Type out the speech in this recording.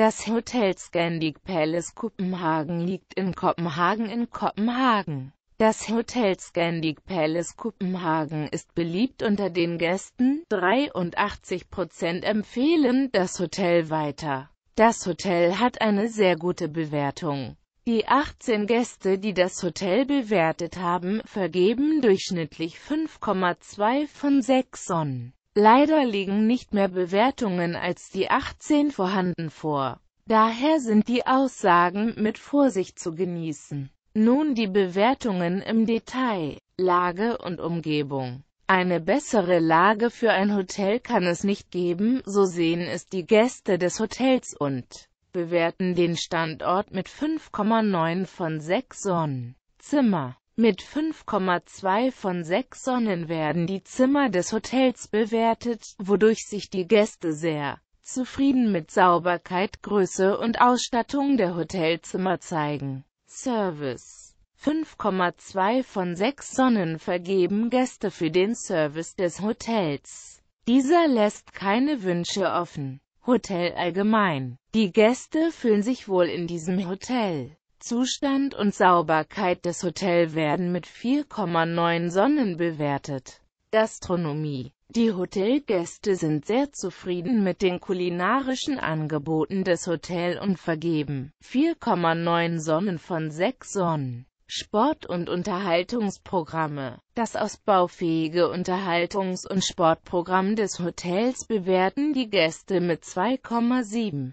Das Hotel Scandic Palace Kopenhagen liegt in Kopenhagen in Kopenhagen. Das Hotel Scandic Palace Kopenhagen ist beliebt unter den Gästen, 83% empfehlen das Hotel weiter. Das Hotel hat eine sehr gute Bewertung. Die 18 Gäste, die das Hotel bewertet haben, vergeben durchschnittlich 5,2 von 6 Sonnen. Leider liegen nicht mehr Bewertungen als die 18 vorhanden vor. Daher sind die Aussagen mit Vorsicht zu genießen. Nun die Bewertungen im Detail, Lage und Umgebung. Eine bessere Lage für ein Hotel kann es nicht geben, so sehen es die Gäste des Hotels und bewerten den Standort mit 5,9 von 6 Sonnen. Zimmer mit 5,2 von 6 Sonnen werden die Zimmer des Hotels bewertet, wodurch sich die Gäste sehr zufrieden mit Sauberkeit, Größe und Ausstattung der Hotelzimmer zeigen. Service 5,2 von 6 Sonnen vergeben Gäste für den Service des Hotels. Dieser lässt keine Wünsche offen. Hotel allgemein. Die Gäste fühlen sich wohl in diesem Hotel. Zustand und Sauberkeit des Hotels werden mit 4,9 Sonnen bewertet. Gastronomie Die Hotelgäste sind sehr zufrieden mit den kulinarischen Angeboten des Hotels und vergeben 4,9 Sonnen von 6 Sonnen. Sport- und Unterhaltungsprogramme. Das ausbaufähige Unterhaltungs- und Sportprogramm des Hotels bewerten die Gäste mit 2,7